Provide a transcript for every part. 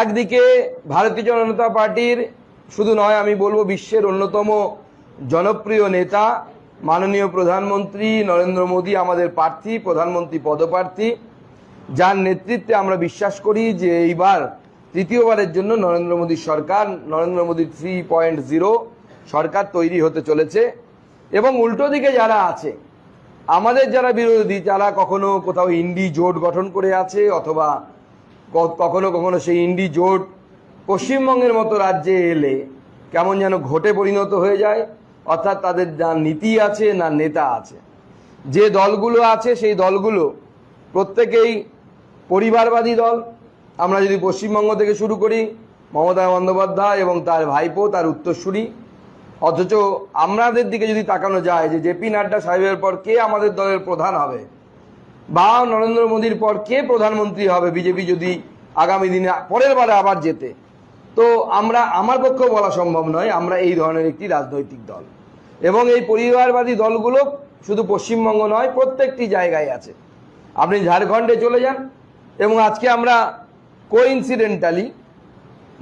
একদিকে ভারতীয় জনতা পার্টির শুধু নয় আমি বলবো বিশ্বের অন্যতম জনপ্রিয় নেতা মাননীয় প্রধানমন্ত্রী নরেন্দ্র মোদী আমাদের প্রার্থী প্রধানমন্ত্রী পদপ্রার্থী যার নেতৃত্বে আমরা বিশ্বাস করি যে এইবার তৃতীয়বারের জন্য নরেন্দ্র মোদী সরকার Narendra Modi three point zero সরকার তৈরি হতে চলেছে এবং উল্টো দিকে যারা আছে আমাদের যারা বিরোধী যারা কখনো কোথাও ইন্ডি জোট গঠন করে আছে অথবা কখনো কখনো সেই ইন্ডি জোট পশ্চিমবঙ্গের মতো রাজ্যে এলে কেমন যেন ঘটে পরিণত হয়ে যায় অর্থাৎ তাদের না নীতি আছে না নেতা আছে যে দলগুলো আছে সেই দলগুলো প্রত্যেকেই পরিবারবাদী দল আমরা যদি পশ্চিমবঙ্গ থেকে শুরু করি মমতা বন্দ্যোপাধ্যায় এবং তার ভাইপো তার উত্তরসূরি অথচ আমাদের দিকে যদি তাকানো যায় যে জেপি নাড্ডা সাহেবের পর কে আমাদের দলের প্রধান হবে বা নরেন্দ্র মোদীর পর কে প্রধানমন্ত্রী হবে বিজেপি যদি আগামী দিনে পরের বারে আবার যেতে তো আমরা আমার পক্ষে বলা সম্ভব নয় আমরা এই ধরনের একটি রাজনৈতিক দল এবং এই পরিবারবাদী দলগুলো শুধু পশ্চিমবঙ্গ নয় প্রত্যেকটি জায়গায় আছে আপনি ঝাড়খণ্ডে চলে যান এবং আজকে আমরা কোইনসিডেন্টালি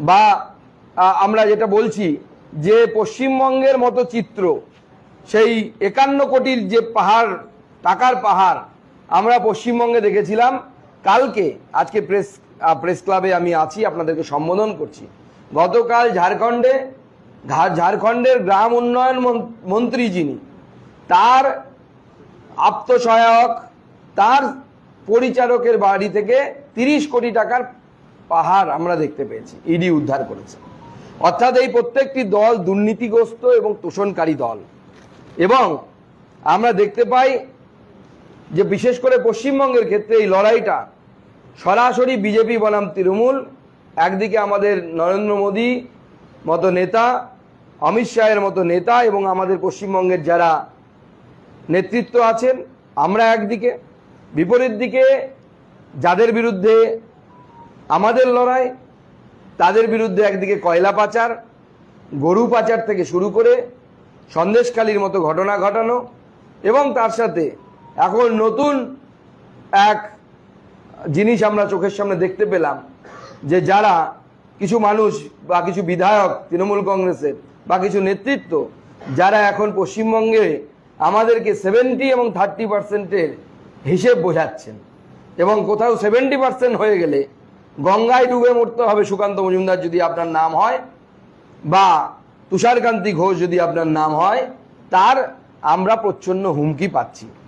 বা আমরা যেটা বলছি যে পশ্চিমবঙ্গের মতো চিত্র সেই একান্ন কোটির যে পাহাড় টাকার পাহাড় আমরা পশ্চিমবঙ্গে দেখেছিলাম কালকে আজকে প্রেস প্রেস ক্লাবে আমি আছি আপনাদেরকে সম্বোধন করছি গতকাল ঝাড়খণ্ডে ঝাড়খণ্ডের গ্রাম উন্নয়ন মন্ত্রী যিনি তার আত্মসহায়ক তার পরিচারকের বাড়ি থেকে ৩০ কোটি টাকার পাহাড় আমরা দেখতে পেয়েছি ইডি উদ্ধার করেছে অর্থাৎ এই প্রত্যেকটি দল দুর্নীতিগ্রস্ত এবং তোষণকারী দল এবং আমরা দেখতে পাই যে বিশেষ করে পশ্চিমবঙ্গের ক্ষেত্রে এই লড়াইটা সরাসরি বিজেপি বনাম তৃণমূল একদিকে আমাদের নরেন্দ্র মোদী মতো নেতা অমিত শাহের মতো নেতা এবং আমাদের পশ্চিমবঙ্গের যারা নেতৃত্ব আছেন আমরা একদিকে বিপরীত দিকে যাদের বিরুদ্ধে আমাদের লড়াই তাদের বিরুদ্ধে একদিকে কয়লা পাচার গরু পাচার থেকে শুরু করে সন্দেশকালীর মতো ঘটনা ঘটানো এবং তার সাথে এখন নতুন এক জিনিস আমরা চোখের সামনে দেখতে পেলাম যে যারা কিছু মানুষ বা কিছু বিধায়ক তৃণমূল কংগ্রেসের বা কিছু নেতৃত্ব যারা এখন পশ্চিমবঙ্গে আমাদেরকে সেভেন্টি এবং থার্টি পার্সেন্টের হিসেব বোঝাচ্ছেন এবং কোথাও সেভেন্টি পার্সেন্ট হয়ে গেলে গঙ্গায় ডুবে মরতে হবে সুকান্ত মজুমদার যদি আপনার নাম হয় বা তুষারকান্তি ঘোষ যদি আপনার নাম হয় তার আমরা প্রচ্ছন্ন হুমকি পাচ্ছি